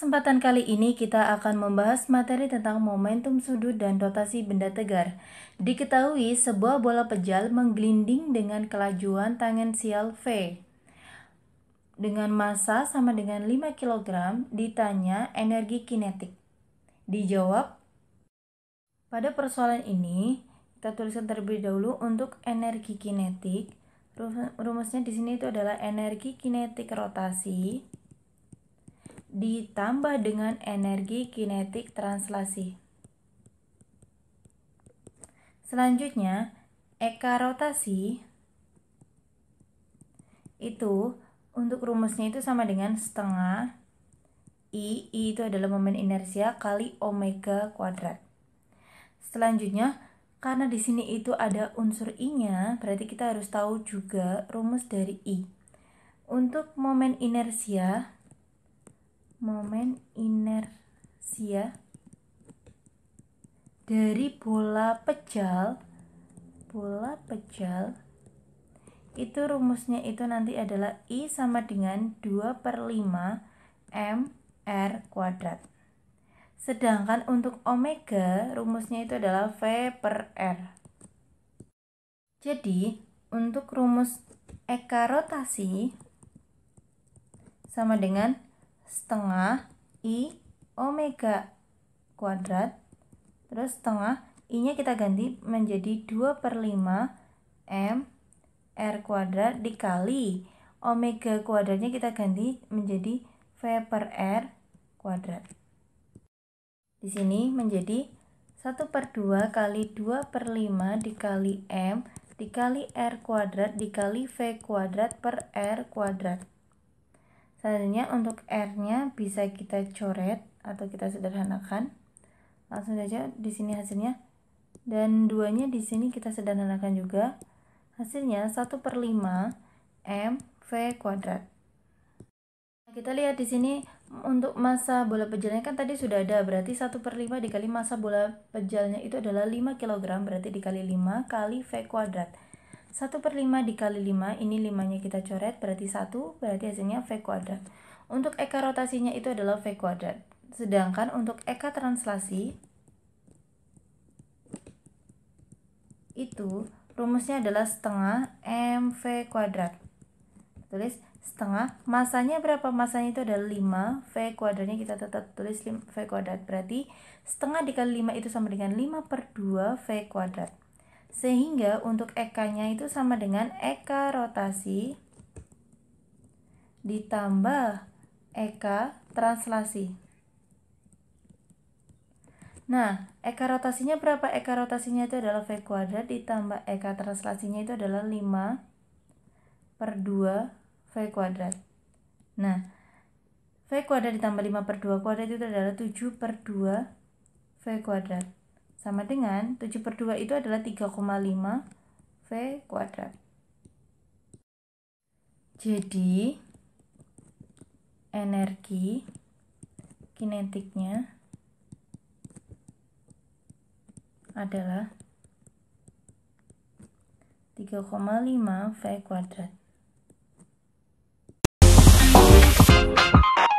kesempatan kali ini kita akan membahas materi tentang momentum sudut dan rotasi benda tegar. Diketahui sebuah bola pejal menggelinding dengan kelajuan tangensial V. Dengan massa sama dengan 5 kg ditanya energi kinetik. Dijawab pada persoalan ini kita tuliskan terlebih dahulu untuk energi kinetik. Rumusnya di sini itu adalah energi kinetik rotasi ditambah dengan energi kinetik translasi. Selanjutnya, eka rotasi itu untuk rumusnya itu sama dengan setengah I, I itu adalah momen inersia kali omega kuadrat. Selanjutnya, karena di sini itu ada unsur I-nya, berarti kita harus tahu juga rumus dari I. Untuk momen inersia momen inersia dari bola pejal bola pejal itu rumusnya itu nanti adalah I sama dengan 2 per 5 M R kuadrat sedangkan untuk omega rumusnya itu adalah V per R jadi untuk rumus eka rotasi sama dengan setengah I omega kuadrat terus setengah I nya kita ganti menjadi 2 per 5 M R kuadrat dikali omega kuadratnya kita ganti menjadi V per R kuadrat di sini menjadi 1 per 2 kali 2 per 5 dikali M dikali R kuadrat dikali V kuadrat per R kuadrat selanjutnya untuk R nya bisa kita coret atau kita sederhanakan langsung saja di sini hasilnya dan duanya di sini kita sederhanakan juga hasilnya 1 per 5 v kuadrat nah, kita lihat di sini untuk masa bola pejalnya kan tadi sudah ada berarti 1 per 5 dikali masa bola pejalnya itu adalah 5 kg berarti dikali 5 kali V kuadrat 1 per 5 dikali 5, ini 5-nya kita coret, berarti 1, berarti hasilnya V kuadrat. Untuk eka rotasinya itu adalah V kuadrat. Sedangkan untuk eka translasi, itu rumusnya adalah setengah mv kuadrat. Tulis setengah, masanya berapa? Masanya itu adalah 5, V kuadratnya kita tetap tulis V kuadrat. Berarti setengah dikali 5 itu sama dengan 5 per 2 V kuadrat. Sehingga untuk ek itu sama dengan EK rotasi ditambah EK translasi. Nah, EK rotasinya berapa? EK rotasinya itu adalah V kuadrat ditambah EK translasinya itu adalah 5 per 2 V kuadrat. Nah, V kuadrat ditambah 5 per 2 kuadrat itu adalah 7 per 2 V kuadrat sama dengan 7 per 2 itu adalah 3,5 V kuadrat. Jadi, energi kinetiknya adalah 3,5 V kuadrat.